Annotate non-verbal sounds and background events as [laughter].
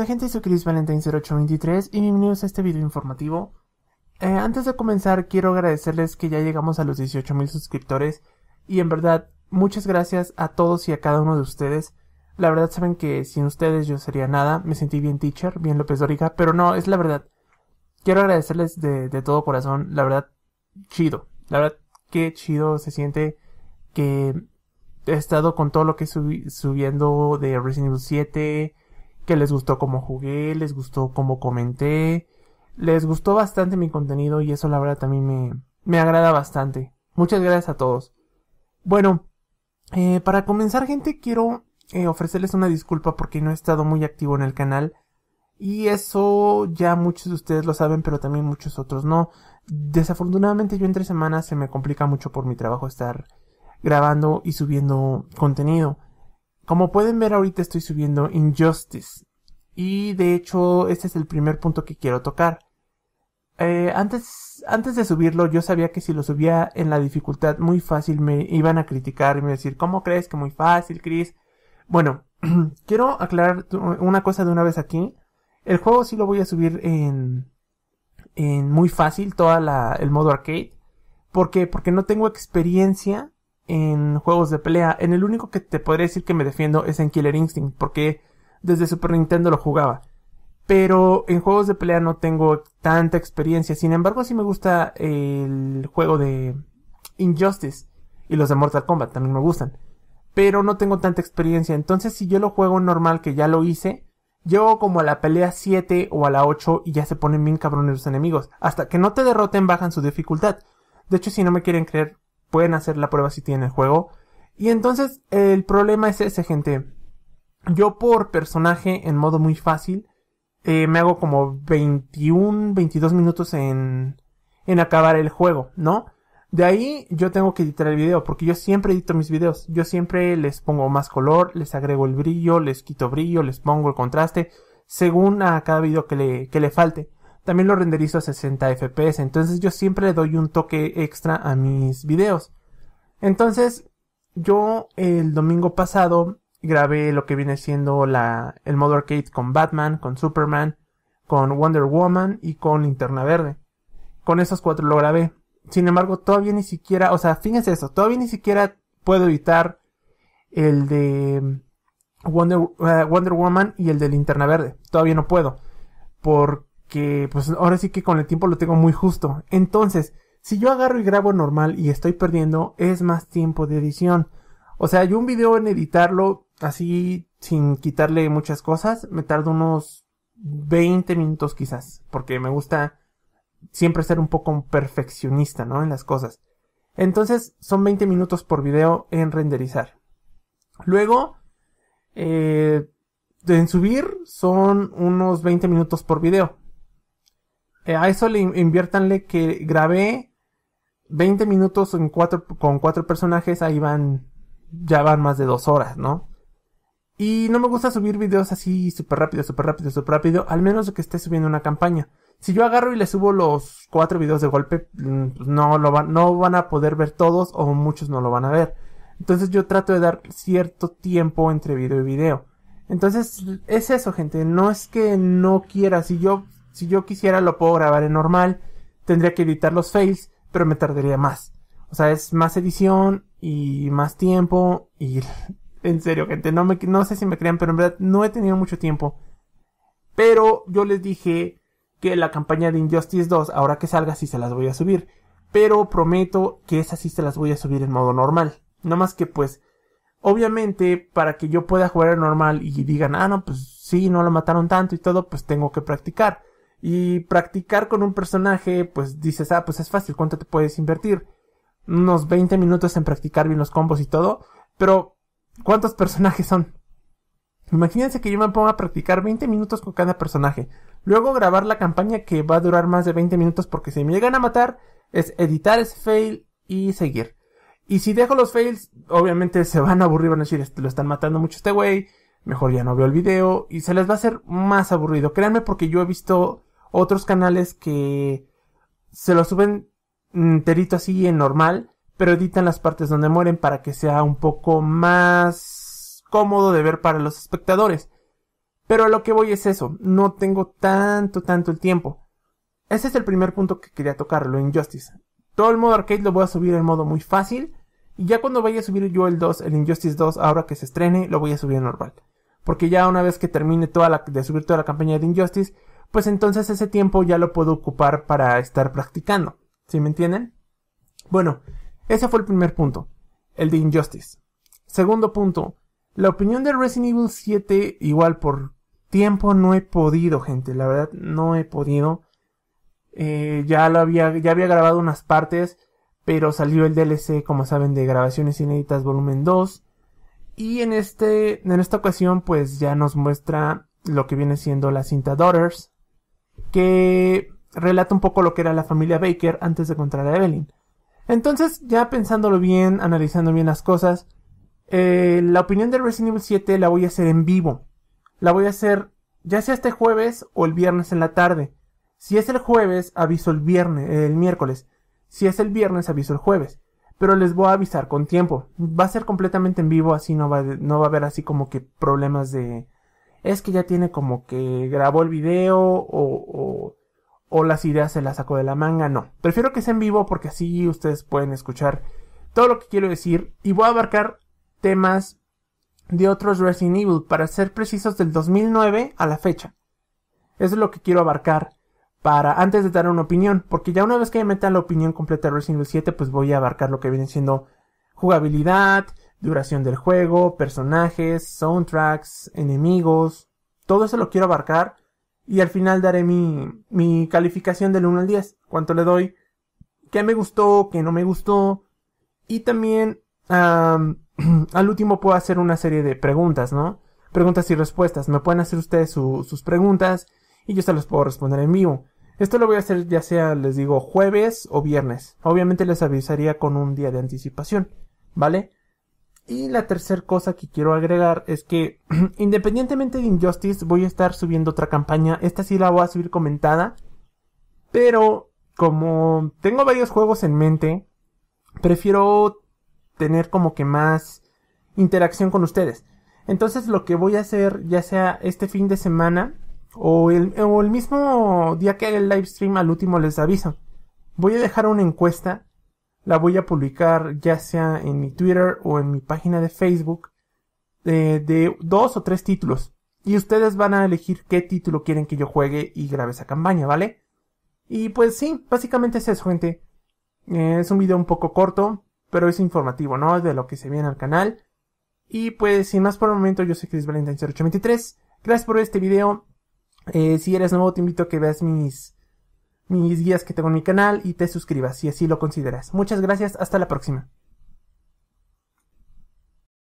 Hola gente, soy Chris Valentine 0823 y bienvenidos a este video informativo. Eh, antes de comenzar quiero agradecerles que ya llegamos a los 18.000 suscriptores y en verdad muchas gracias a todos y a cada uno de ustedes. La verdad saben que sin ustedes yo sería nada, me sentí bien teacher, bien López Dorica, pero no, es la verdad. Quiero agradecerles de, todo corazón, la verdad, chido. La verdad, qué chido se siente que he estado con todo lo que he subiendo de Resident Evil 7, que les gustó cómo jugué, les gustó cómo comenté, les gustó bastante mi contenido y eso la verdad también me, me agrada bastante. Muchas gracias a todos. Bueno, eh, para comenzar gente quiero eh, ofrecerles una disculpa porque no he estado muy activo en el canal y eso ya muchos de ustedes lo saben pero también muchos otros no. Desafortunadamente yo entre semanas se me complica mucho por mi trabajo estar grabando y subiendo contenido. Como pueden ver ahorita estoy subiendo Injustice, y de hecho, este es el primer punto que quiero tocar. Eh, antes, antes de subirlo, yo sabía que si lo subía en la dificultad muy fácil me iban a criticar y me decir, ¿cómo crees que muy fácil, Chris? Bueno, [clears throat] quiero aclarar una cosa de una vez aquí. El juego sí lo voy a subir en, en muy fácil, toda el modo arcade. ¿Por qué? Porque no tengo experiencia en juegos de pelea. En el único que te podría decir que me defiendo es en Killer Instinct, porque desde Super Nintendo lo jugaba. Pero en juegos de pelea no tengo tanta experiencia. Sin embargo, sí me gusta el juego de Injustice y los de Mortal Kombat, también me gustan. Pero no tengo tanta experiencia. Entonces, si yo lo juego normal, que ya lo hice, llego como a la pelea 7 o a la 8 y ya se ponen bien cabrones los enemigos. Hasta que no te derroten, bajan su dificultad. De hecho, si no me quieren creer, pueden hacer la prueba si tienen el juego. Y entonces, el problema es ese, gente yo por personaje en modo muy fácil eh, me hago como 21, 22 minutos en, en acabar el juego, ¿no? De ahí yo tengo que editar el video, porque yo siempre edito mis videos. Yo siempre les pongo más color, les agrego el brillo, les quito brillo, les pongo el contraste, según a cada video que le, que le falte. También lo renderizo a 60 fps, entonces yo siempre le doy un toque extra a mis videos. Entonces, yo el domingo pasado grabé lo que viene siendo la, el modo arcade con Batman, con Superman, con Wonder Woman y con Linterna Verde. Con esos cuatro lo grabé. Sin embargo, todavía ni siquiera, o sea, fíjense eso, todavía ni siquiera puedo editar el de mm, Wonder, eh, Wonder Woman y el de Linterna Verde. Todavía no puedo. Porque, pues ahora sí que con el tiempo lo tengo muy justo. Entonces, si yo agarro y grabo normal y estoy perdiendo, es más tiempo de edición. O sea, yo un video en editarlo así sin quitarle muchas cosas, me tardo unos 20 minutos quizás, porque me gusta siempre ser un poco perfeccionista, ¿no? En las cosas. Entonces son 20 minutos por video en renderizar. Luego, eh, en subir son unos 20 minutos por video. Eh, a eso le inviértanle que grabé 20 minutos en cuatro, con cuatro personajes, ahí van, ya van más de dos horas, ¿no? Y no me gusta subir videos así súper rápido, súper rápido, súper rápido, al menos que esté subiendo una campaña. Si yo agarro y le subo los cuatro videos de golpe, mm, pues no, lo van no van a poder ver todos o muchos no lo van a ver. Entonces yo trato de dar cierto tiempo entre video y video. Entonces es eso, gente. No es que no quiera. Si yo, si yo quisiera lo puedo grabar en normal. Tendría que editar los fails, pero me tardaría más. O sea, es más edición y más tiempo y en serio, gente, no, me, no sé si me crean, pero en verdad no he tenido mucho tiempo. Pero yo les dije que la campaña de Injustice 2, ahora que salga, sí se las voy a subir. Pero prometo que esas sí se las voy a subir en modo normal. No más que pues, obviamente, para que yo pueda jugar en normal y digan, ah, no, pues sí, no lo mataron tanto y todo, pues tengo que practicar. Y practicar con un personaje, pues dices, ah, pues es fácil, ¿cuánto te puedes invertir? Unos 20 minutos en practicar bien los combos y todo. Pero ¿Cuántos personajes son? Imagínense que yo me ponga a practicar 20 minutos con cada personaje. Luego grabar la campaña que va a durar más de 20 minutos porque si me llegan a matar es editar ese fail y seguir. Y si dejo los fails, obviamente se van a aburrir, van a decir, lo están matando mucho este güey, mejor ya no veo el video y se les va a hacer más aburrido. Créanme porque yo he visto otros canales que se lo suben enterito así en normal pero editan las partes donde mueren para que sea un poco más cómodo de ver para los espectadores. Pero a lo que voy es eso, no tengo tanto, tanto el tiempo. Ese es el primer punto que quería tocar, lo Injustice. Todo el modo arcade lo voy a subir en modo muy fácil, y ya cuando vaya a subir yo el 2, el Injustice 2, ahora que se estrene, lo voy a subir normal. Porque ya una vez que termine toda la, de subir toda la campaña de Injustice, pues entonces ese tiempo ya lo puedo ocupar para estar practicando. ¿Sí me entienden? Bueno, ese fue el primer punto, el de Injustice. Segundo punto, la opinión de Resident Evil 7, igual por tiempo no he podido, gente, la verdad no he podido. Eh, ya lo había, ya había grabado unas partes, pero salió el DLC, como saben, de grabaciones inéditas volumen 2. Y en este, en esta ocasión, pues ya nos muestra lo que viene siendo la cinta Daughters, que relata un poco lo que era la familia Baker antes de encontrar a Evelyn. Entonces, ya pensándolo bien, analizando bien las cosas, eh, la opinión del Resident Evil 7 la voy a hacer en vivo. La voy a hacer ya sea este jueves o el viernes en la tarde. Si es el jueves, aviso el viernes, eh, el miércoles. Si es el viernes, aviso el jueves. Pero les voy a avisar con tiempo. Va a ser completamente en vivo, así no va, no va a haber así como que problemas de... Es que ya tiene como que grabó el video o, o o las ideas se las saco de la manga, no. Prefiero que sea en vivo porque así ustedes pueden escuchar todo lo que quiero decir y voy a abarcar temas de otros Resident Evil, para ser precisos del 2009 a la fecha. Eso es lo que quiero abarcar para antes de dar una opinión, porque ya una vez que me meta la opinión completa de Resident Evil 7, pues voy a abarcar lo que viene siendo jugabilidad, duración del juego, personajes, soundtracks, enemigos, todo eso lo quiero abarcar y al final daré mi, mi calificación del 1 al 10, cuánto le doy, qué me gustó, qué no me gustó, y también [clears throat] al último puedo hacer una serie de preguntas, ¿no? Preguntas y respuestas, me pueden hacer ustedes sus preguntas y yo se las puedo responder en vivo. Esto lo voy a hacer ya sea, les digo, jueves o viernes. Obviamente les avisaría con un día de anticipación, ¿vale? Y la tercera cosa que quiero agregar es que [clears throat] independientemente de Injustice voy a estar subiendo otra campaña. Esta sí la voy a subir comentada. Pero como tengo varios juegos en mente, prefiero tener como que más interacción con ustedes. Entonces lo que voy a hacer ya sea este fin de semana o el, mismo día que haga el live stream al último les aviso. Voy a dejar una encuesta la voy a publicar ya sea en mi Twitter o en mi página de Facebook eh, de dos o tres títulos. Y ustedes van a elegir qué título quieren que yo juegue y grabe esa campaña, ¿vale? Y pues sí, básicamente es eso, gente. Eh, es un video un poco corto, pero es informativo, ¿no? De lo que se viene al canal. Y pues sin más por el momento, yo soy Chris Valentine 0823. Gracias por este video. Eh, si eres nuevo, te invito a que veas mis mis guías que tengo en mi canal y te suscribas si así lo consideras. Muchas gracias, hasta la próxima.